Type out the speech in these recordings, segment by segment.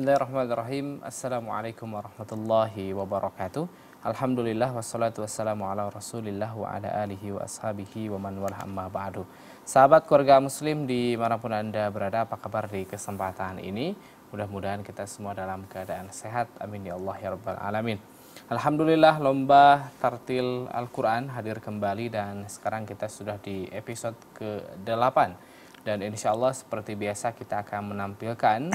Bismillahirrahmanirrahim. Assalamualaikum warahmatullahi wabarakatuh. Alhamdulillah wassalatu wassalamu ala rasulillah wa ala alihi wa ashabihi wa man walah amma ba'du. Sahabat keluarga muslim di dimanapun Anda berada, apa kabar di kesempatan ini? Mudah-mudahan kita semua dalam keadaan sehat. Amin ya Allah ya Rabbal Alamin. Alhamdulillah lomba tartil Al-Quran hadir kembali dan sekarang kita sudah di episode ke-8. Dan insya Allah seperti biasa kita akan menampilkan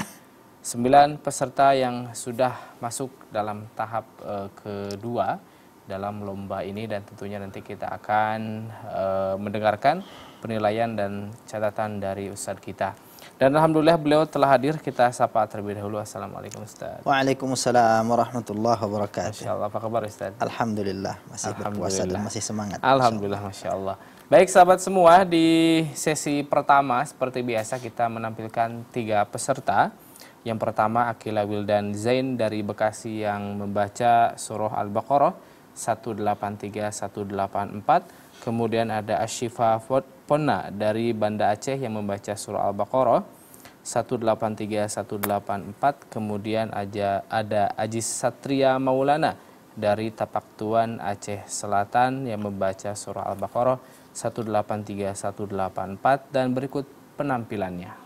9 peserta yang sudah masuk dalam tahap uh, kedua dalam lomba ini dan tentunya nanti kita akan uh, mendengarkan penilaian dan catatan dari Ustadz kita. Dan Alhamdulillah beliau telah hadir, kita sapa terlebih dahulu. Assalamualaikum Ustaz. Waalaikumsalam warahmatullahi wabarakatuh. Masya Allah, apa kabar Ustaz? Alhamdulillah, masih Alhamdulillah. berpuasa dan masih semangat. Alhamdulillah, Masya Allah. Baik sahabat semua, di sesi pertama seperti biasa kita menampilkan tiga peserta yang pertama Akila Wildan Zain dari Bekasi yang membaca surah Al-Baqarah 183-184. Kemudian ada Ashifa Pona dari Banda Aceh yang membaca surah Al-Baqarah 183-184. Kemudian aja ada Ajis Satria Maulana dari Tapak Tuan Aceh Selatan yang membaca surah Al-Baqarah 183-184 dan berikut penampilannya.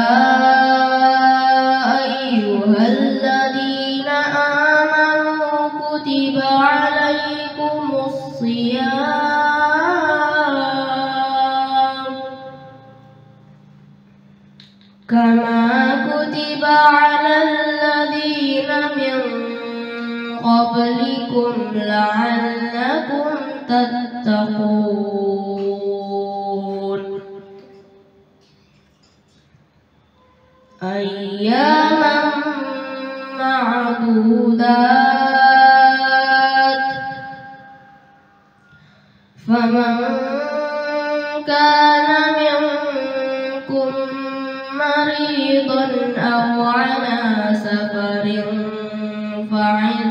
لعلكم تتقون أياما معدودات فمن كان منكم مريضا أو على سفر فعلا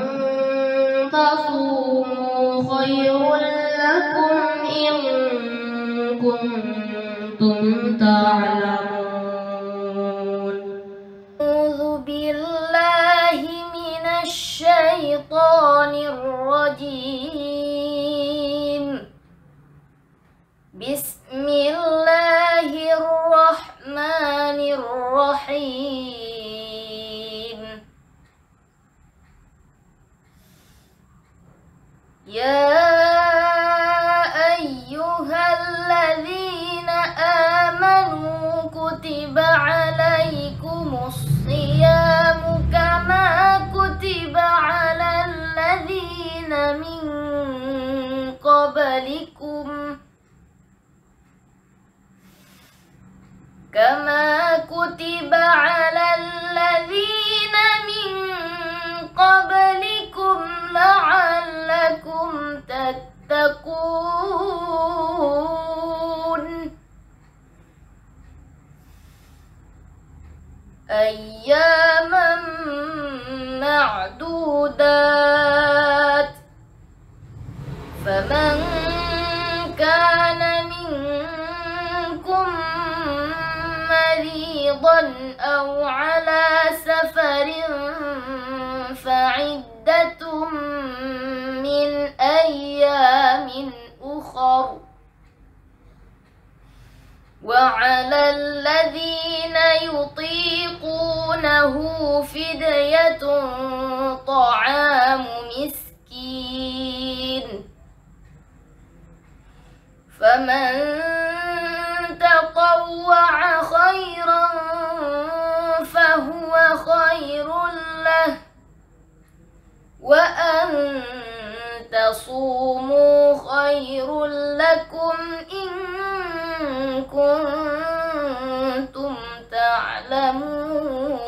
تصوموا خير لكم إن كنتم تعلمون أعوذ بالله من الشيطان الرجيم كما كتب على الذين من قبلكم لعلكم تتقون أياما معدودات مريضا أو على سفر فعدة من أيام أخر وعلى الذين يطيقونه فدية طعام مسكين فمن تطوع خيرا فهو خير له وأن تصوموا خير لكم إن كنتم تعلمون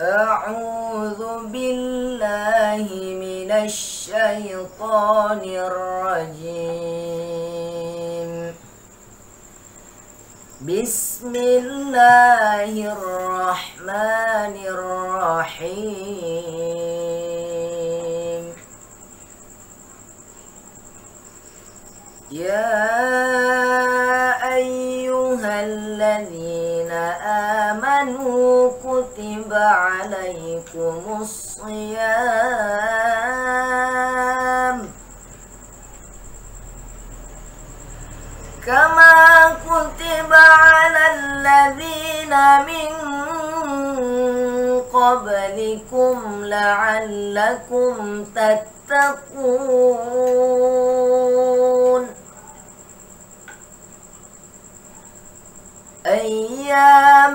أعوذ بالله من الشيطان الرجيم بسم الله الرحمن الرحيم يا أيها الذين الذين آمنوا كتب عليكم الصيام كما كتب على الذين من قبلكم لعلكم تتقون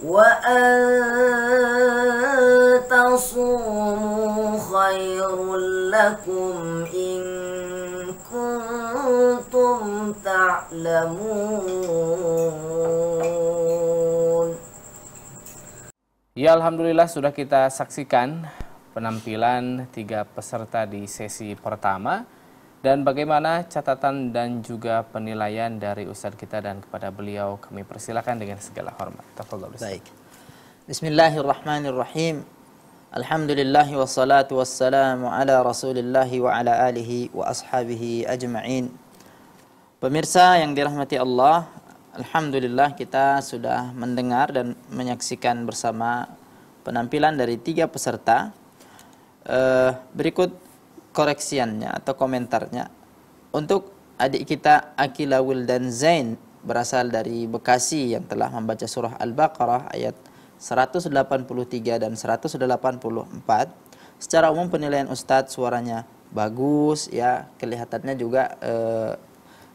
Ya Alhamdulillah sudah kita saksikan penampilan tiga peserta di sesi pertama dan bagaimana catatan dan juga penilaian dari Ustadz kita dan kepada beliau kami persilakan dengan segala hormat. Tafadhol Baik. Bismillahirrahmanirrahim. Alhamdulillahi wassalatu wassalamu ala rasulillahi wa ala alihi wa ashabihi ajma'in. Pemirsa yang dirahmati Allah, Alhamdulillah kita sudah mendengar dan menyaksikan bersama penampilan dari tiga peserta. Eh, berikut koreksiannya atau komentarnya untuk adik kita Akila Wildan Zain berasal dari Bekasi yang telah membaca surah Al-Baqarah ayat 183 dan 184 secara umum penilaian Ustadz suaranya bagus ya kelihatannya juga e,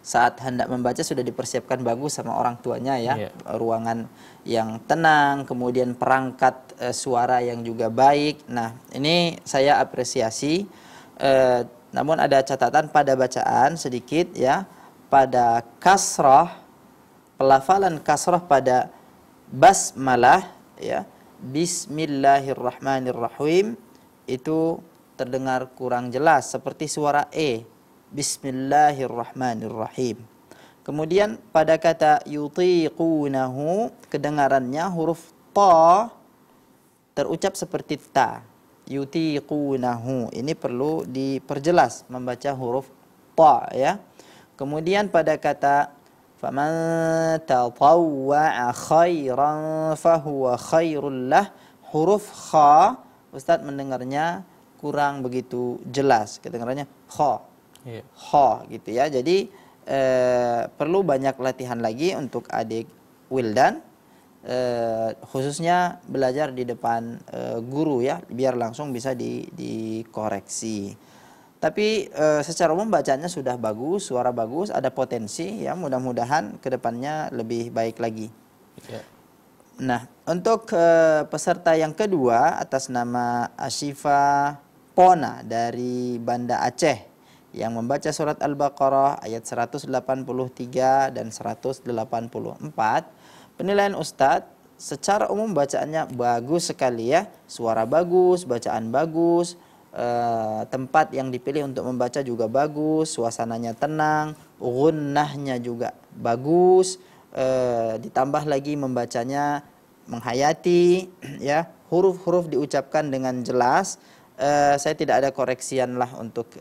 saat hendak membaca sudah dipersiapkan bagus sama orang tuanya ya yeah. ruangan yang tenang kemudian perangkat e, suara yang juga baik nah ini saya apresiasi eh, namun ada catatan pada bacaan sedikit ya pada kasrah pelafalan kasrah pada basmalah ya bismillahirrahmanirrahim itu terdengar kurang jelas seperti suara e bismillahirrahmanirrahim kemudian pada kata yutiqunahu kedengarannya huruf ta terucap seperti ta yutiqunahu. Ini perlu diperjelas membaca huruf ta ya. Kemudian pada kata faman tatawwa'a khairan fahuwa khairul lah. Huruf kha Ustaz mendengarnya kurang begitu jelas kedengarannya kha. Iya. Kha gitu ya. Jadi eh, perlu banyak latihan lagi untuk adik Wildan eh, khususnya belajar di depan eh, guru ya biar langsung bisa di, dikoreksi tapi eh, secara umum bacanya sudah bagus suara bagus ada potensi ya mudah-mudahan kedepannya lebih baik lagi ya. nah untuk eh, peserta yang kedua atas nama Ashifa Pona dari Banda Aceh yang membaca surat Al-Baqarah ayat 183 dan 184 Penilaian Ustadz secara umum bacaannya bagus sekali ya. Suara bagus, bacaan bagus, eh, tempat yang dipilih untuk membaca juga bagus, suasananya tenang, gunahnya juga bagus, eh, ditambah lagi membacanya menghayati, ya huruf-huruf diucapkan dengan jelas. Uh, saya tidak ada koreksian lah untuk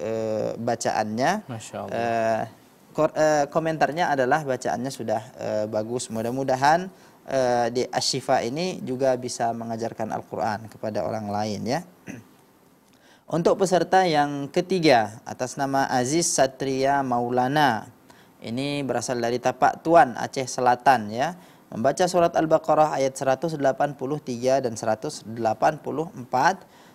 bacaannya. Masya Allah. Eh, komentarnya adalah bacaannya sudah uh, bagus. Mudah-mudahan uh, di Asyifa ini juga bisa mengajarkan Al-Quran kepada orang lain ya. Untuk peserta yang ketiga atas nama Aziz Satria Maulana. Ini berasal dari Tapak Tuan Aceh Selatan ya. Membaca surat Al-Baqarah ayat 183 dan 184.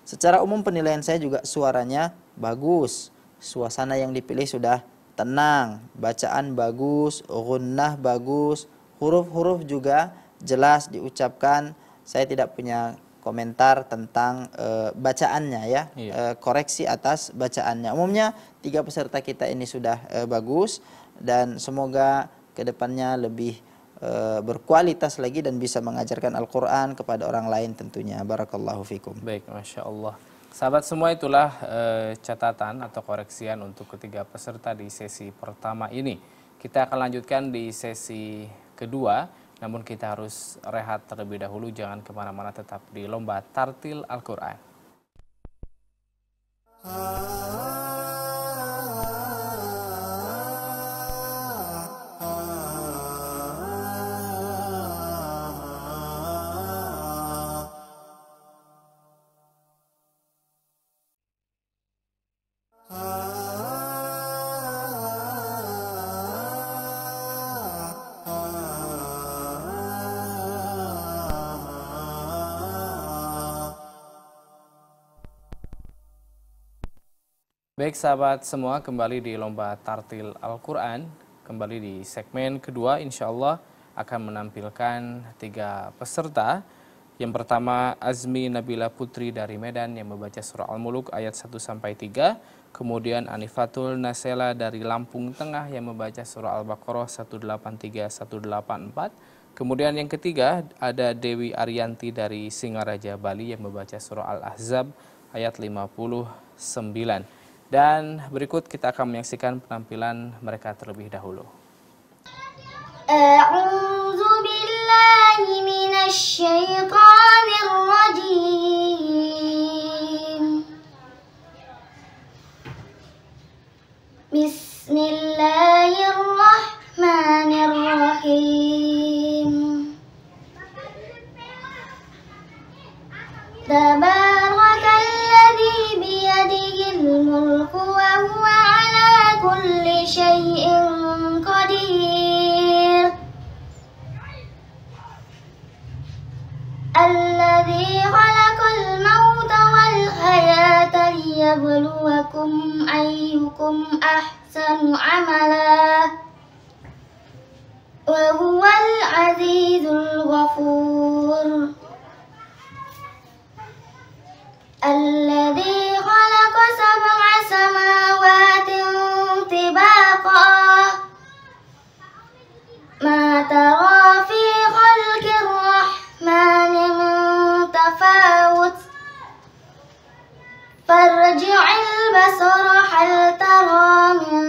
Secara umum penilaian saya juga suaranya bagus. Suasana yang dipilih sudah tenang, bacaan bagus, runnah bagus, huruf-huruf juga jelas diucapkan. Saya tidak punya komentar tentang e, bacaannya ya, e, koreksi atas bacaannya. Umumnya tiga peserta kita ini sudah e, bagus dan semoga kedepannya lebih e, berkualitas lagi dan bisa mengajarkan Al-Quran kepada orang lain tentunya. Barakallahu fikum. Baik, masya Allah. Sahabat semua itulah eh, catatan atau koreksian untuk ketiga peserta di sesi pertama ini. Kita akan lanjutkan di sesi kedua, namun kita harus rehat terlebih dahulu. Jangan kemana-mana tetap di Lomba Tartil Al-Quran. Baik sahabat semua kembali di Lomba Tartil Al-Quran. Kembali di segmen kedua insya Allah akan menampilkan tiga peserta. Yang pertama Azmi Nabila Putri dari Medan yang membaca surah Al-Muluk ayat 1-3. Kemudian Anifatul Nasela dari Lampung Tengah yang membaca surah Al-Baqarah 183-184. Kemudian yang ketiga ada Dewi Arianti dari Singaraja Bali yang membaca surah Al-Ahzab ayat 59. Dan berikut kita akan menyaksikan penampilan mereka terlebih dahulu. A'udzu billahi ليبلوكم أيكم أحسن عملا وهو العزيز الغفور الذي خلق سبع سماوات طباقا ما ترى سرح هل ترى من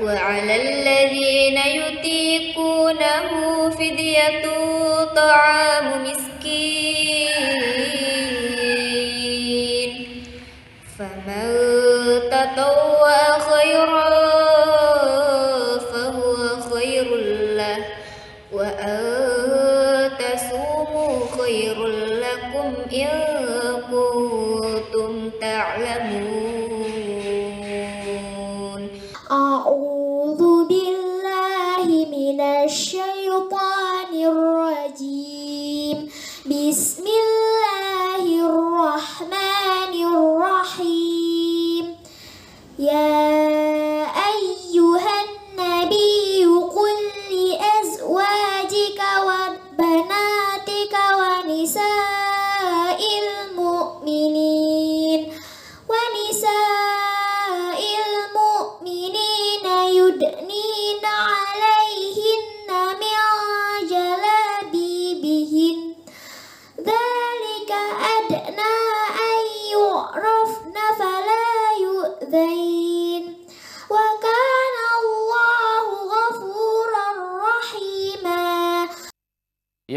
وعلى الذين يطيقونه فدية طعام مسكين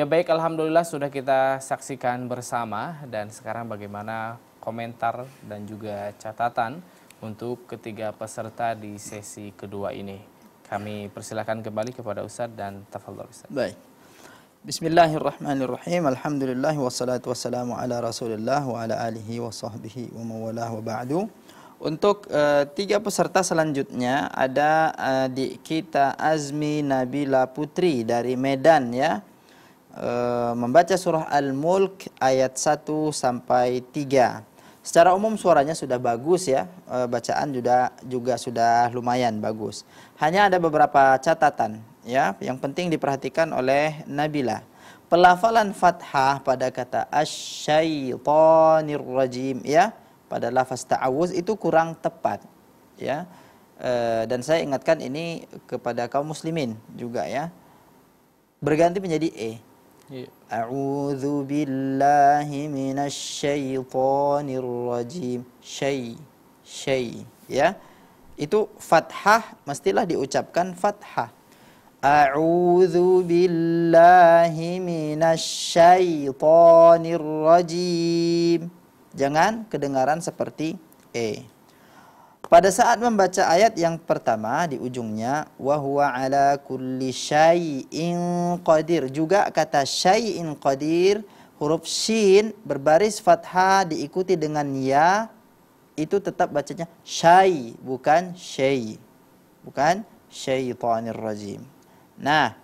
baik, Alhamdulillah sudah kita saksikan bersama dan sekarang bagaimana komentar dan juga catatan untuk ketiga peserta di sesi kedua ini. Kami persilakan kembali kepada Ustadz dan Tafadhol Ustaz. Baik. Bismillahirrahmanirrahim. Alhamdulillah wassalatu wassalamu ala Rasulillah wa ala alihi wa sahbihi wa mawalah wa ba'du. Untuk uh, tiga peserta selanjutnya ada adik eh, kita Azmi Nabila Putri dari Medan ya. Eh, membaca surah Al-Mulk ayat 1 sampai 3. Secara umum suaranya sudah bagus ya, e, bacaan juga juga sudah lumayan bagus. Hanya ada beberapa catatan ya yang penting diperhatikan oleh Nabila. Pelafalan fathah pada kata asyaitonir rajim ya, pada lafaz ta'awuz itu kurang tepat ya. E, dan saya ingatkan ini kepada kaum muslimin juga ya. Berganti menjadi e. أعوذ بالله من الشيطان الرجيم Shay Shay ya itu fathah mestilah diucapkan fathah A'udzu billahi minasyaitonir rajim Jangan kedengaran seperti e pada saat membaca ayat yang pertama di ujungnya wa huwa ala kulli syai'in qadir juga kata syai'in qadir huruf shin berbaris fathah diikuti dengan ya itu tetap bacanya syai bukan syai bukan syaitanir rajim. Nah,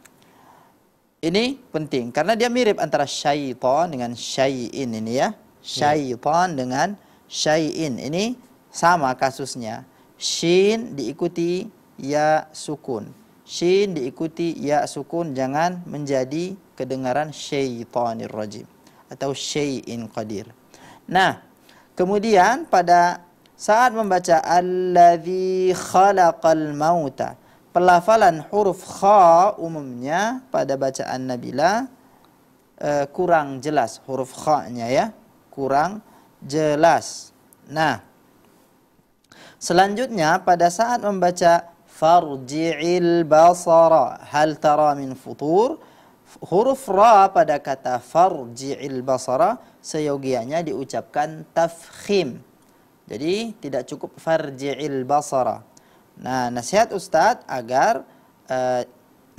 ini penting karena dia mirip antara syaitan dengan syai'in ini ya. ya. Syaitan dengan syai'in ini sama kasusnya shin diikuti ya sukun shin diikuti ya sukun jangan menjadi kedengaran syaitanir rajim atau syai'in qadir nah kemudian pada saat membaca allazi khalaqal mauta pelafalan huruf kha umumnya pada bacaan nabila uh, eh, kurang jelas huruf kha-nya ya kurang jelas nah Selanjutnya pada saat membaca farji'il basara hal tara min futur huruf ra pada kata farji'il basara seyogianya diucapkan tafkhim. Jadi tidak cukup farji'il basara. Nah, nasihat Ustaz agar uh,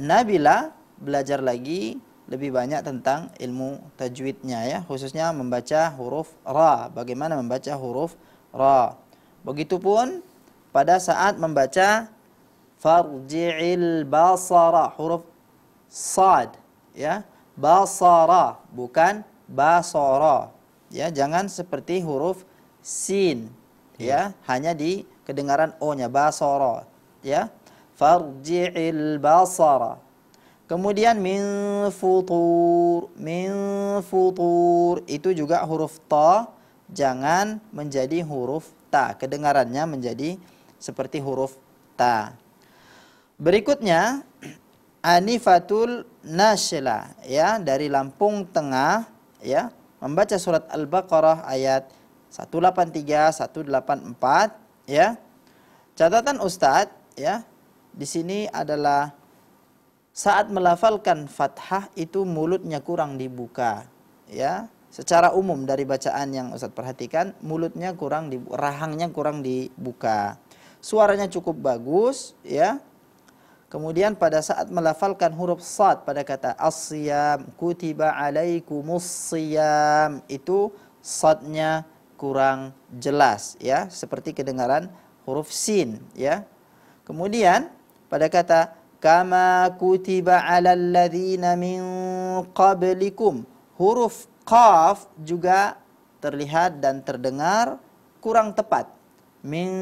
Nabila belajar lagi lebih banyak tentang ilmu tajwidnya ya, khususnya membaca huruf ra. Bagaimana membaca huruf ra? Begitupun pada saat membaca farji'il basara huruf sad ya basara bukan basara ya jangan seperti huruf sin ya, ya hanya di kedengaran o-nya basara ya farji'il basara Kemudian min futur, min futur itu juga huruf ta jangan menjadi huruf ta. Kedengarannya menjadi seperti huruf ta. Berikutnya Anifatul Nashila ya dari Lampung Tengah ya membaca surat Al-Baqarah ayat 183 184 ya. Catatan Ustadz ya di sini adalah saat melafalkan fathah itu mulutnya kurang dibuka ya secara umum dari bacaan yang Ustadz perhatikan mulutnya kurang di rahangnya kurang dibuka suaranya cukup bagus ya kemudian pada saat melafalkan huruf sad pada kata asyam kutiba alaikumus siyam itu sadnya kurang jelas ya seperti kedengaran huruf sin ya kemudian pada kata kama kutiba alal ladina min qablikum huruf Qaf juga terlihat dan terdengar kurang tepat. Min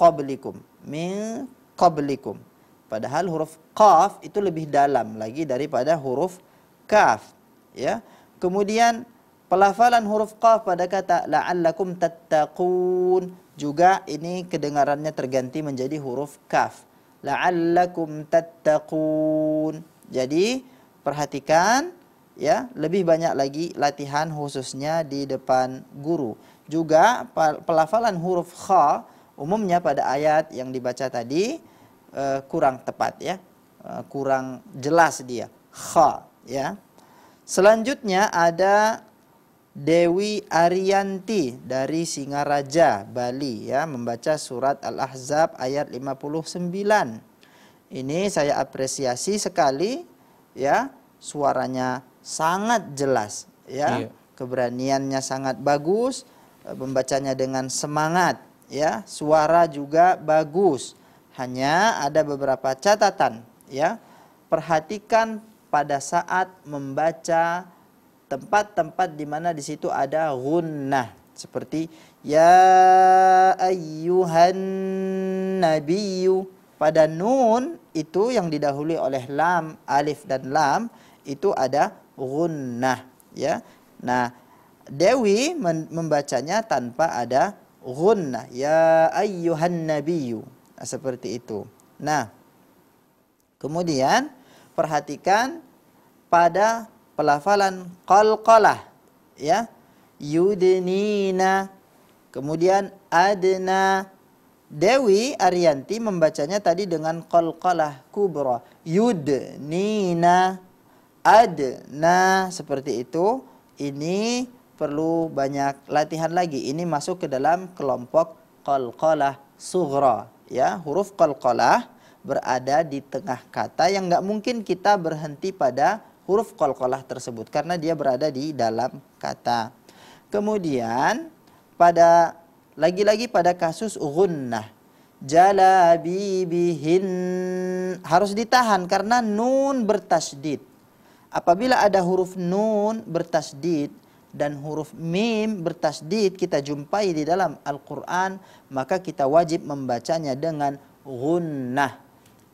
qablikum. Min qablikum. Padahal huruf qaf itu lebih dalam lagi daripada huruf kaf. Ya. Kemudian pelafalan huruf qaf pada kata la'allakum tattaqun juga ini kedengarannya terganti menjadi huruf kaf. La'allakum tattaqun. Jadi perhatikan ya lebih banyak lagi latihan khususnya di depan guru juga pelafalan huruf kha umumnya pada ayat yang dibaca tadi uh, kurang tepat ya uh, kurang jelas dia kha ya selanjutnya ada Dewi Arianti dari Singaraja, Bali ya membaca surat Al-Ahzab ayat 59. Ini saya apresiasi sekali ya suaranya sangat jelas ya. Iya. Keberaniannya sangat bagus, eh, membacanya dengan semangat ya. Suara juga bagus. Hanya ada beberapa catatan ya. Perhatikan pada saat membaca tempat-tempat di mana di situ ada gunnah seperti ya ayyuhan nabiyyu pada nun itu yang didahului oleh lam alif dan lam itu ada gunnah ya. Nah, Dewi membacanya tanpa ada gunnah ya ayyuhan nabiyyu. Nah, seperti itu. Nah, kemudian perhatikan pada pelafalan qalqalah ya yudnina kemudian adna Dewi Aryanti membacanya tadi dengan qalqalah kubra yudnina adna seperti itu ini perlu banyak latihan lagi ini masuk ke dalam kelompok qalqalah sughra ya huruf qalqalah berada di tengah kata yang nggak mungkin kita berhenti pada huruf qalqalah tersebut karena dia berada di dalam kata kemudian pada lagi-lagi pada kasus ghunnah jalabibihin harus ditahan karena nun bertasydid Apabila ada huruf nun bertasdid dan huruf mim bertasdid kita jumpai di dalam Al-Quran, maka kita wajib membacanya dengan gunnah.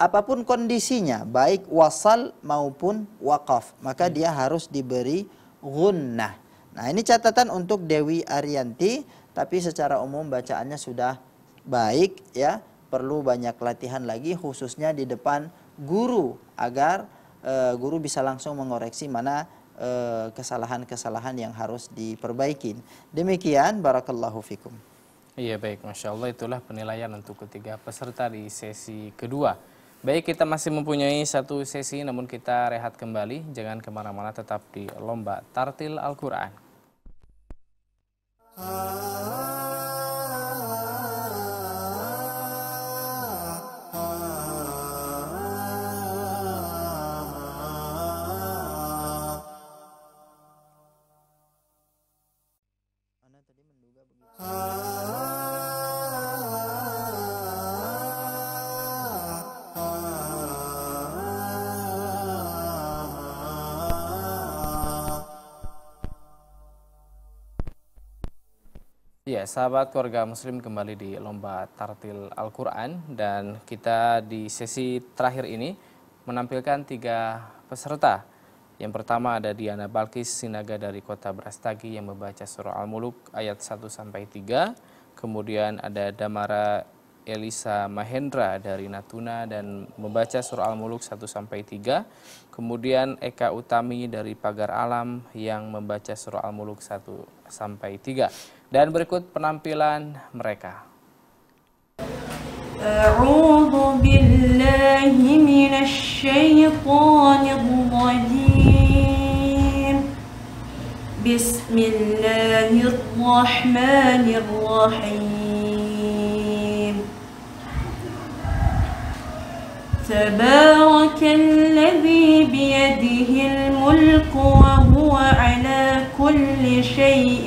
Apapun kondisinya, baik wasal maupun wakaf, maka dia harus diberi gunnah. Nah ini catatan untuk Dewi Arianti, tapi secara umum bacaannya sudah baik ya. Perlu banyak latihan lagi khususnya di depan guru agar Eh, guru bisa langsung mengoreksi mana eh, kesalahan-kesalahan yang harus diperbaikin. Demikian, barakallahu fikum. Iya baik, Masya Allah itulah penilaian untuk ketiga peserta di sesi kedua. Baik, kita masih mempunyai satu sesi namun kita rehat kembali. Jangan kemana-mana, tetap di Lomba Tartil Al-Quran. Ah. Ya, sahabat keluarga muslim kembali di Lomba Tartil Al-Quran dan kita di sesi terakhir ini menampilkan tiga peserta. Yang pertama ada Diana Balkis Sinaga dari kota Brastagi yang membaca surah Al-Muluk ayat 1 sampai 3. Kemudian ada Damara Elisa Mahendra dari Natuna dan membaca surah Al-Muluk 1 sampai 3. Kemudian Eka Utami dari Pagar Alam yang membaca surah Al-Muluk 1 sampai 3. Dan berikut penampilan mereka. أعوذ بالله من الشيطان الرجيم بسم الله الرحمن الرحيم تبارك الذي بيده الملك وهو على كل شيء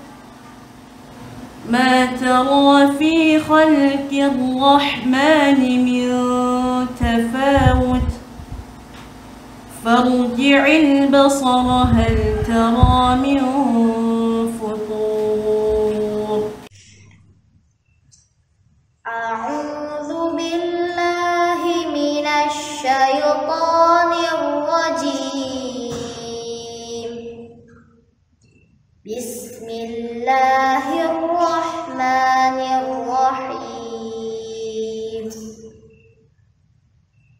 ما ترى في خلق الرحمن من تفاوت فارجع البصر هل ترى من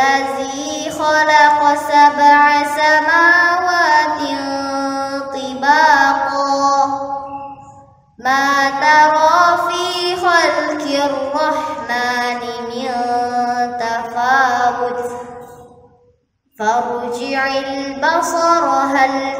الذي خلق سبع سماوات طباقا ما ترى في خلق الرحمن من تفاوت فارجع البصر هل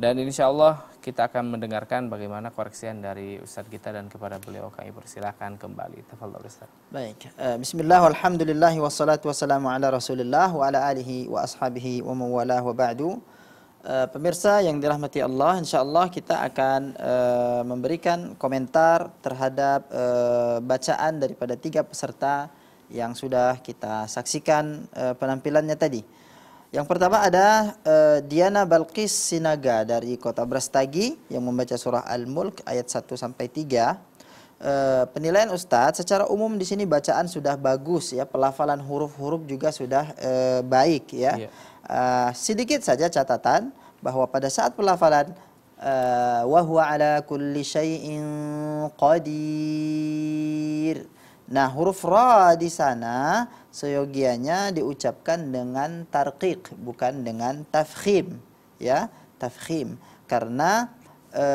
Dan insya Allah kita akan mendengarkan bagaimana koreksian dari Ustadz kita dan kepada beliau kami persilahkan kembali. Tafadhol Ustaz. Baik. Eh, bismillah, alhamdulillah, wassalatu wassalamu ala rasulillah wa ala alihi wa ashabihi wa mawalah wa ba'du. Eh, pemirsa yang dirahmati Allah, insya Allah kita akan eh, memberikan komentar terhadap bacaan daripada tiga peserta yang sudah kita saksikan penampilannya tadi. Yang pertama ada uh, Diana Balkis Sinaga dari Kota Brastagi yang membaca surah Al-Mulk ayat 1 sampai 3. Uh, eh, penilaian Ustadz secara umum di sini bacaan sudah bagus ya, pelafalan huruf-huruf juga sudah uh, baik ya. Yeah. Iya. Uh, sedikit saja catatan bahwa pada saat pelafalan wa ada ala kulli syai'in qadir. Nah, huruf ra di sana seyogianya diucapkan dengan tarqiq bukan dengan tafkhim ya tafkhim karena e,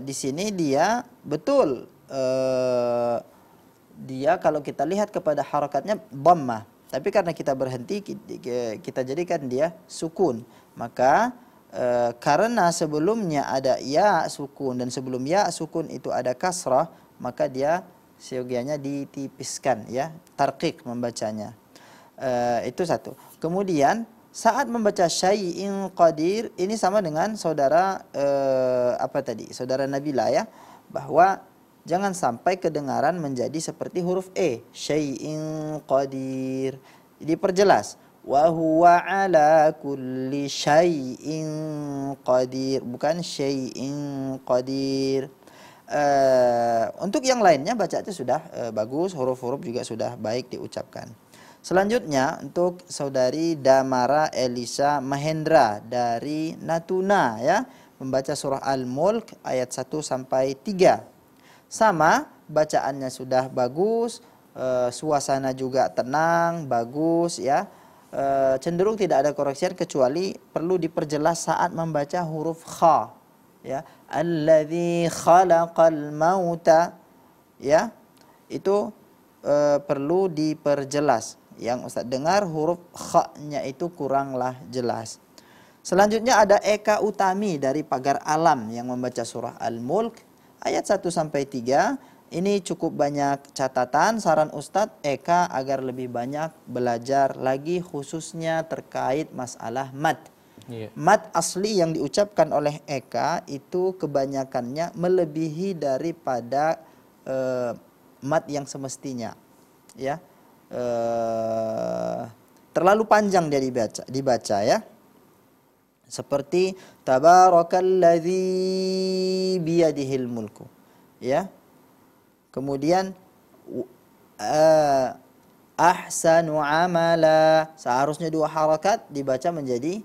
di sini dia betul e, dia kalau kita lihat kepada harokatnya dhammah tapi karena kita berhenti kita jadikan dia sukun maka e, karena sebelumnya ada ya sukun dan sebelum ya sukun itu ada kasrah maka dia seyogianya ditipiskan ya tarqiq membacanya e, itu satu kemudian saat membaca syai'in qadir ini sama dengan saudara e, apa tadi saudara Nabila ya bahwa jangan sampai kedengaran menjadi seperti huruf e syai'in qadir diperjelas wa huwa ala kulli syai'in qadir bukan syai'in qadir Uh, untuk yang lainnya baca bacaannya sudah uh, bagus, huruf-huruf juga sudah baik diucapkan. Selanjutnya untuk saudari Damara Elisa Mahendra dari Natuna ya, membaca surah Al-Mulk ayat 1 sampai 3. Sama, bacaannya sudah bagus, e, suasana juga tenang, bagus ya. E, cenderung tidak ada koreksi kecuali perlu diperjelas saat membaca huruf kha ya alladzi khalaqal mauta ya itu e, perlu diperjelas yang Ustaz dengar huruf kha-nya itu kuranglah jelas selanjutnya ada Eka Utami dari Pagar Alam yang membaca surah Al-Mulk ayat 1 sampai 3 ini cukup banyak catatan saran Ustadz Eka agar lebih banyak belajar lagi khususnya terkait masalah mat Yeah. Mat asli yang diucapkan oleh Eka itu kebanyakannya melebihi daripada uh, eh, mat yang semestinya. Ya. Uh, terlalu panjang dia dibaca dibaca ya. Seperti tabarakalladzi biyadihil mulku. Ya. Kemudian uh, ahsanu amala seharusnya dua harakat dibaca menjadi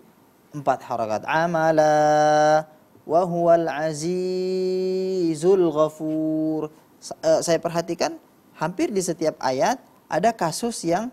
empat harakat amala wa huwal azizul ghafur e, saya perhatikan hampir di setiap ayat ada kasus yang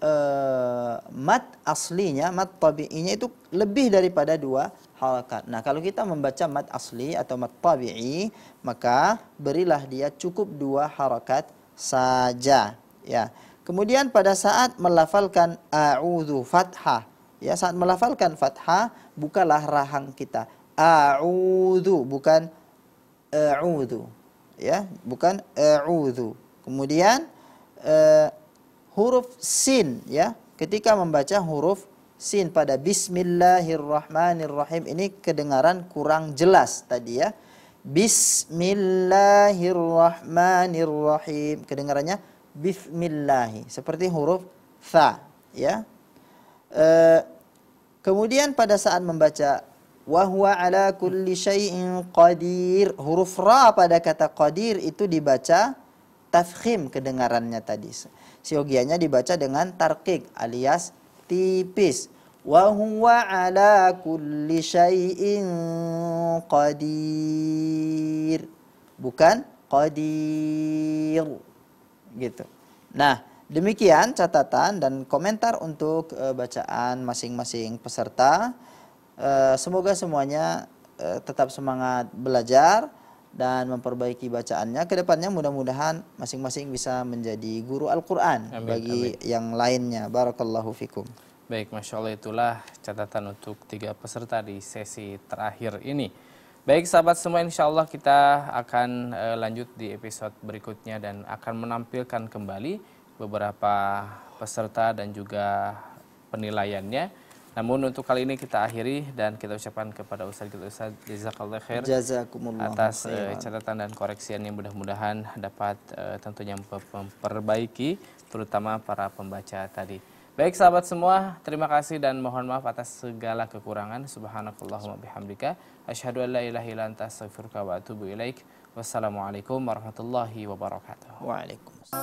uh, mat aslinya mat tabi'inya itu lebih daripada dua harakat. Nah, kalau kita membaca mat asli atau mat tabi'i, maka berilah dia cukup dua harakat saja, ya. Kemudian pada saat melafalkan a'udzu fathah Ya, saat melafalkan fathah, bukalah rahang kita. A'udhu, bukan a'udhu. Ya, bukan a'udhu. Kemudian uh, huruf sin ya, ketika membaca huruf sin pada bismillahirrahmanirrahim ini kedengaran kurang jelas tadi ya. Bismillahirrahmanirrahim. Kedengarannya bismillahi seperti huruf tha ya. Eh, kemudian pada saat membaca wahwa ala kulli syai'in qadir huruf ra pada kata qadir itu dibaca tafkhim kedengarannya tadi siogianya dibaca dengan tarkik alias tipis wahwa ala kulli syai'in qadir bukan qadir gitu nah Demikian catatan dan komentar untuk eh, bacaan masing-masing peserta. Eh, semoga semuanya eh, tetap semangat belajar dan memperbaiki bacaannya. Kedepannya mudah-mudahan masing-masing bisa menjadi guru Al-Quran bagi amin. yang lainnya. Barakallahu fikum. Baik, Masya Allah itulah catatan untuk tiga peserta di sesi terakhir ini. Baik sahabat semua insya Allah kita akan lanjut di episode berikutnya dan akan menampilkan kembali beberapa peserta dan juga penilaiannya. Namun untuk kali ini kita akhiri dan kita ucapkan kepada Ustaz Ustadz Ustaz Jazakallah khair atas uh, catatan dan koreksian yang mudah-mudahan dapat uh, tentunya memperbaiki terutama para pembaca tadi. Baik sahabat semua, terima kasih dan mohon maaf atas segala kekurangan. Subhanakallahumma bihamdika asyhadu an la ilaha illa anta astaghfiruka wa atubu ilaika. Wassalamualaikum warahmatullahi wabarakatuh. Waalaikumsalam.